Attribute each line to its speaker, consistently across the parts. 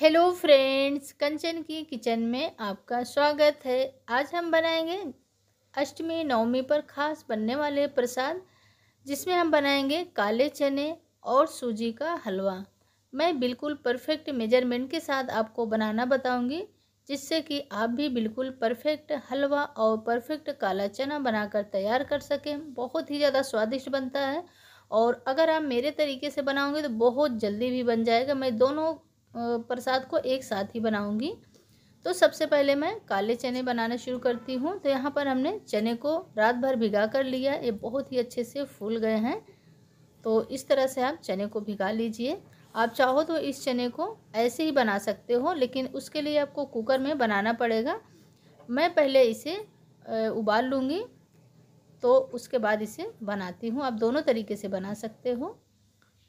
Speaker 1: hello friends कंचन की kitchen में आपका स्वागत है आज हम बनाएंगे अष्टमी नवमी पर खास बनने वाले प्रसाद जिसमें हम बनाएंगे काले चने और सूजी का हलवा मैं बिल्कुल परफेक्ट मेजरमेंट के साथ आपको बनाना बताऊंगी जिससे कि आप भी बिल्कुल परफेक्ट हलवा और परफेक्ट काला चना बनाकर तैयार कर सकें बहुत ही ज़्यादा स्वादिष्ट बनता है और अगर आप मेरे तरीके से बनाओगे तो बहुत जल्दी भी बन जाएगा मैं दोनों प्रसाद को एक साथ ही बनाऊंगी तो सबसे पहले मैं काले चने बनाना शुरू करती हूँ तो यहाँ पर हमने चने को रात भर भिगा कर लिया ये बहुत ही अच्छे से फूल गए हैं तो इस तरह से आप चने को भिगा लीजिए आप चाहो तो इस चने को ऐसे ही बना सकते हो लेकिन उसके लिए आपको कुकर में बनाना पड़ेगा मैं पहले इसे उबाल लूँगी तो उसके बाद इसे बनाती हूँ आप दोनों तरीके से बना सकते हो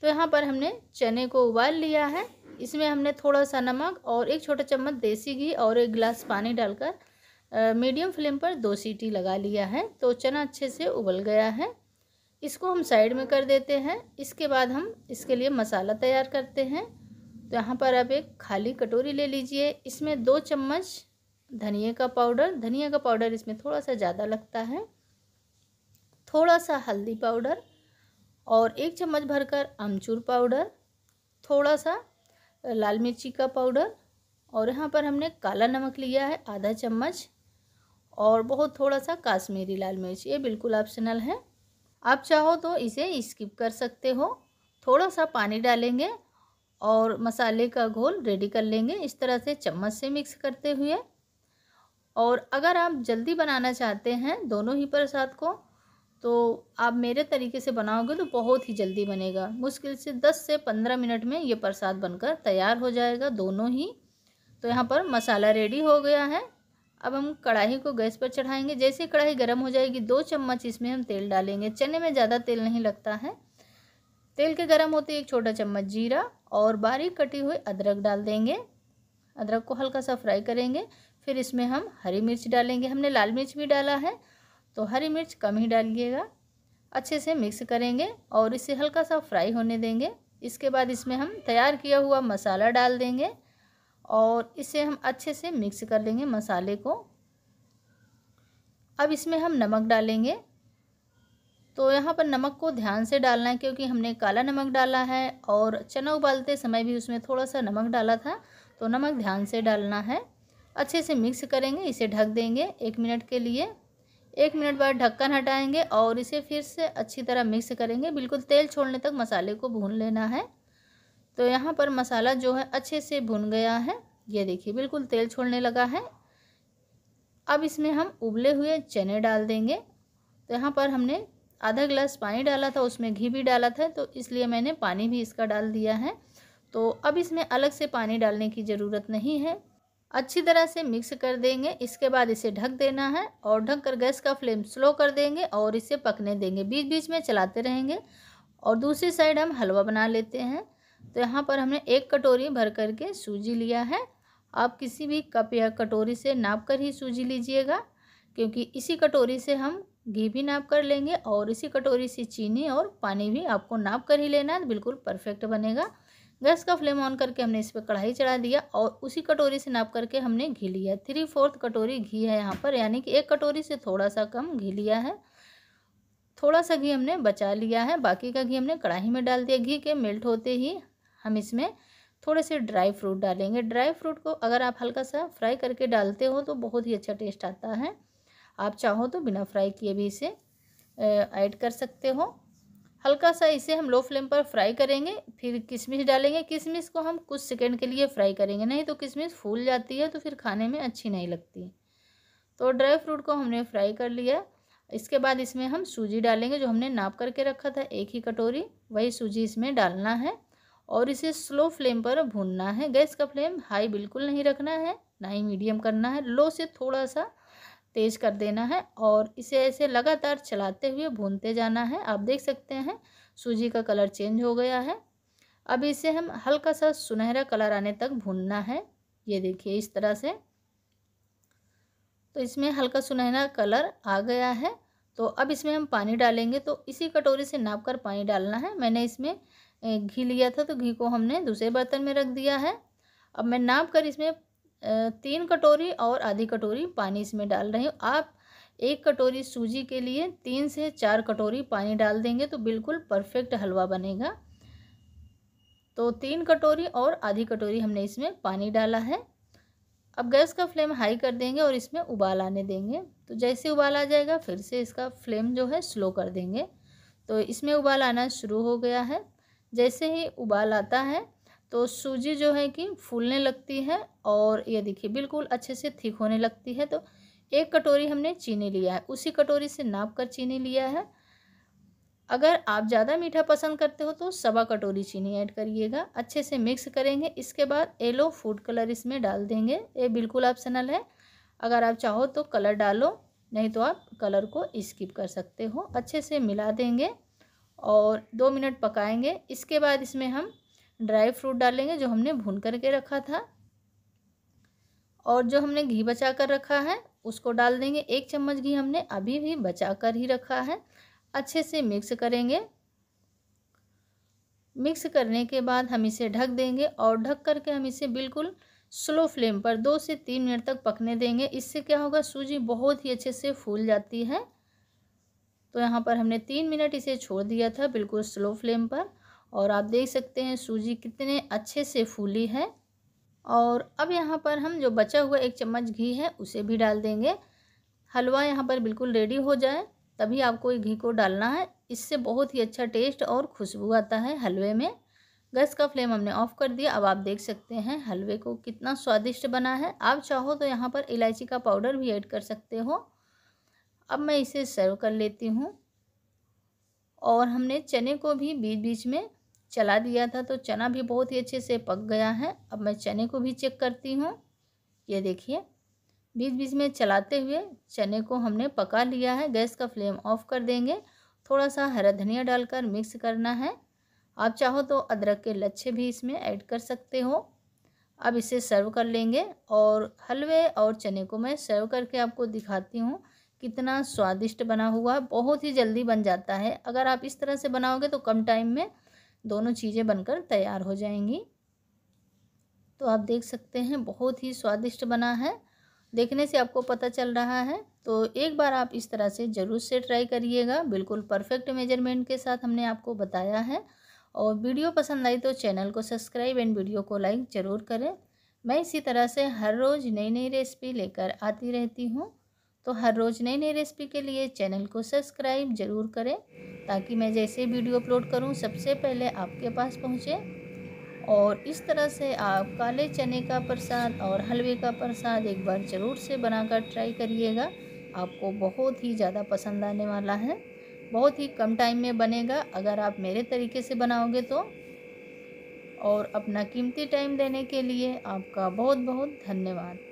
Speaker 1: तो यहाँ पर हमने चने को उबाल लिया है इसमें हमने थोड़ा सा नमक और एक छोटा चम्मच देसी घी और एक गिलास पानी डालकर मीडियम फ्लेम पर दो सीटी लगा लिया है तो चना अच्छे से उबल गया है इसको हम साइड में कर देते हैं इसके बाद हम इसके लिए मसाला तैयार करते हैं तो यहाँ पर आप एक खाली कटोरी ले लीजिए इसमें दो चम्मच धनिए का पाउडर धनिया का पाउडर इसमें थोड़ा सा ज़्यादा लगता है थोड़ा सा हल्दी पाउडर और एक चम्मच भरकर अमचूर पाउडर थोड़ा सा लाल मिर्ची का पाउडर और यहाँ पर हमने काला नमक लिया है आधा चम्मच और बहुत थोड़ा सा काश्मीरी लाल मिर्च ये बिल्कुल ऑप्शनल है आप चाहो तो इसे स्किप कर सकते हो थोड़ा सा पानी डालेंगे और मसाले का घोल रेडी कर लेंगे इस तरह से चम्मच से मिक्स करते हुए और अगर आप जल्दी बनाना चाहते हैं दोनों ही प्रसाद को तो आप मेरे तरीके से बनाओगे तो बहुत ही जल्दी बनेगा मुश्किल से दस से पंद्रह मिनट में ये प्रसाद बनकर तैयार हो जाएगा दोनों ही तो यहाँ पर मसाला रेडी हो गया है अब हम कढ़ाई को गैस पर चढ़ाएंगे जैसे कढ़ाई गर्म हो जाएगी दो चम्मच इसमें हम तेल डालेंगे चने में ज़्यादा तेल नहीं लगता है तेल के गर्म होते एक छोटा चम्मच जीरा और बारीक कटी हुई अदरक डाल देंगे अदरक को हल्का सा फ्राई करेंगे फिर इसमें हम हरी मिर्च डालेंगे हमने लाल मिर्च भी डाला है तो हरी मिर्च कम ही डालिएगा अच्छे से मिक्स करेंगे और इसे हल्का सा फ्राई होने देंगे इसके बाद इसमें हम तैयार किया हुआ मसाला डाल देंगे और इसे हम अच्छे से मिक्स कर लेंगे मसाले को अब इसमें हम नमक डालेंगे तो यहाँ पर नमक को ध्यान से डालना है क्योंकि हमने काला नमक डाला है और चना उबालते समय भी उसमें थोड़ा सा नमक डाला था तो नमक ध्यान से डालना है अच्छे से मिक्स करेंगे इसे ढक देंगे एक मिनट के लिए एक मिनट बाद ढक्कन हटाएंगे और इसे फिर से अच्छी तरह मिक्स करेंगे बिल्कुल तेल छोड़ने तक मसाले को भून लेना है तो यहाँ पर मसाला जो है अच्छे से भुन गया है ये देखिए बिल्कुल तेल छोड़ने लगा है अब इसमें हम उबले हुए चने डाल देंगे तो यहाँ पर हमने आधा गिलास पानी डाला था उसमें घी भी डाला था तो इसलिए मैंने पानी भी इसका डाल दिया है तो अब इसमें अलग से पानी डालने की ज़रूरत नहीं है अच्छी तरह से मिक्स कर देंगे इसके बाद इसे ढक देना है और ढक कर गैस का फ्लेम स्लो कर देंगे और इसे पकने देंगे बीच बीच में चलाते रहेंगे और दूसरी साइड हम हलवा बना लेते हैं तो यहाँ पर हमने एक कटोरी भर करके सूजी लिया है आप किसी भी कप या कटोरी से नाप कर ही सूजी लीजिएगा क्योंकि इसी कटोरी से हम घी भी नाप कर लेंगे और इसी कटोरी से चीनी और पानी भी आपको नाप कर ही लेना है बिल्कुल परफेक्ट बनेगा गैस का फ्लेम ऑन करके हमने इस पर कढ़ाई चढ़ा दिया और उसी कटोरी से नाप करके हमने घी लिया थ्री फोर्थ कटोरी घी है यहाँ पर यानी कि एक कटोरी से थोड़ा सा कम घी लिया है थोड़ा सा घी हमने बचा लिया है बाकी का घी हमने कढ़ाई में डाल दिया घी के मेल्ट होते ही हम इसमें थोड़े से ड्राई फ्रूट डालेंगे ड्राई फ्रूट को अगर आप हल्का सा फ्राई करके डालते हो तो बहुत ही अच्छा टेस्ट आता है आप चाहो तो बिना फ्राई किए भी इसे ऐड कर सकते हो हल्का सा इसे हम लो फ्लेम पर फ्राई करेंगे फिर किशमिश डालेंगे किशमिश को हम कुछ सेकेंड के लिए फ्राई करेंगे नहीं तो किशमिश फूल जाती है तो फिर खाने में अच्छी नहीं लगती तो ड्राई फ्रूट को हमने फ्राई कर लिया इसके बाद इसमें हम सूजी डालेंगे जो हमने नाप करके रखा था एक ही कटोरी वही सूजी इसमें डालना है और इसे स्लो फ्लेम पर भूनना है गैस का फ्लेम हाई बिल्कुल नहीं रखना है ना ही मीडियम करना है लो से थोड़ा सा तेज़ कर देना है और इसे ऐसे लगातार चलाते हुए भूनते जाना है आप देख सकते हैं सूजी का कलर चेंज हो गया है अब इसे हम हल्का सा सुनहरा कलर आने तक भूनना है ये देखिए इस तरह से तो इसमें हल्का सुनहरा कलर आ गया है तो अब इसमें हम पानी डालेंगे तो इसी कटोरी से नाप कर पानी डालना है मैंने इसमें घी लिया था तो घी को हमने दूसरे बर्तन में रख दिया है अब मैं नाप कर इसमें तीन कटोरी और आधी कटोरी पानी इसमें डाल रहे हूँ आप एक कटोरी सूजी के लिए तीन से चार कटोरी पानी डाल देंगे तो बिल्कुल परफेक्ट हलवा बनेगा तो तीन कटोरी और आधी कटोरी हमने इसमें पानी डाला है अब गैस का फ्लेम हाई कर देंगे और इसमें उबाल आने देंगे तो जैसे उबाल आ जाएगा फिर से इसका फ्लेम जो है स्लो कर देंगे तो इसमें उबाल आना शुरू हो गया है जैसे ही उबाल आता है तो सूजी जो है कि फूलने लगती है और ये देखिए बिल्कुल अच्छे से थिक होने लगती है तो एक कटोरी हमने चीनी लिया है उसी कटोरी से नाप कर चीनी लिया है अगर आप ज़्यादा मीठा पसंद करते हो तो सवा कटोरी चीनी ऐड करिएगा अच्छे से मिक्स करेंगे इसके बाद येलो फूड कलर इसमें डाल देंगे ये बिल्कुल ऑप्शनल है अगर आप चाहो तो कलर डालो नहीं तो आप कलर को स्किप कर सकते हो अच्छे से मिला देंगे और दो मिनट पकाएंगे इसके बाद इसमें हम ड्राई फ्रूट डालेंगे जो हमने भून करके रखा था और जो हमने घी बचा कर रखा है उसको डाल देंगे एक चम्मच घी हमने अभी भी बचा कर ही रखा है अच्छे से मिक्स करेंगे मिक्स करने के बाद हम इसे ढक देंगे और ढक करके हम इसे बिल्कुल स्लो फ्लेम पर दो से तीन मिनट तक पकने देंगे इससे क्या होगा सूजी बहुत ही अच्छे से फूल जाती है तो यहाँ पर हमने तीन मिनट इसे छोड़ दिया था बिल्कुल स्लो फ्लेम पर और आप देख सकते हैं सूजी कितने अच्छे से फूली है और अब यहाँ पर हम जो बचा हुआ एक चम्मच घी है उसे भी डाल देंगे हलवा यहाँ पर बिल्कुल रेडी हो जाए तभी आपको घी को डालना है इससे बहुत ही अच्छा टेस्ट और खुशबू आता है हलवे में गैस का फ्लेम हमने ऑफ कर दिया अब आप देख सकते हैं हलवे को कितना स्वादिष्ट बना है आप चाहो तो यहाँ पर इलायची का पाउडर भी ऐड कर सकते हो अब मैं इसे सर्व कर लेती हूँ और हमने चने को भी बीच बीच में चला दिया था तो चना भी बहुत ही अच्छे से पक गया है अब मैं चने को भी चेक करती हूँ ये देखिए बीच बीच में चलाते हुए चने को हमने पका लिया है गैस का फ्लेम ऑफ कर देंगे थोड़ा सा हरा धनिया डालकर मिक्स करना है आप चाहो तो अदरक के लच्छे भी इसमें ऐड कर सकते हो अब इसे सर्व कर लेंगे और हलवे और चने को मैं सर्व करके आपको दिखाती हूँ कितना स्वादिष्ट बना हुआ है बहुत ही जल्दी बन जाता है अगर आप इस तरह से बनाओगे तो कम टाइम में दोनों चीज़ें बनकर तैयार हो जाएंगी तो आप देख सकते हैं बहुत ही स्वादिष्ट बना है देखने से आपको पता चल रहा है तो एक बार आप इस तरह से ज़रूर से ट्राई करिएगा बिल्कुल परफेक्ट मेजरमेंट के साथ हमने आपको बताया है और वीडियो पसंद आई तो चैनल को सब्सक्राइब एंड वीडियो को लाइक ज़रूर करें मैं इसी तरह से हर रोज़ नई नई रेसिपी लेकर आती रहती हूँ तो हर रोज़ नई नई रेसिपी के लिए चैनल को सब्सक्राइब ज़रूर करें ताकि मैं जैसे वीडियो अपलोड करूं सबसे पहले आपके पास पहुंचे और इस तरह से आप काले चने का प्रसाद और हलवे का प्रसाद एक बार ज़रूर से बनाकर ट्राई करिएगा आपको बहुत ही ज़्यादा पसंद आने वाला है बहुत ही कम टाइम में बनेगा अगर आप मेरे तरीके से बनाओगे तो और अपना कीमती टाइम देने के लिए आपका बहुत बहुत धन्यवाद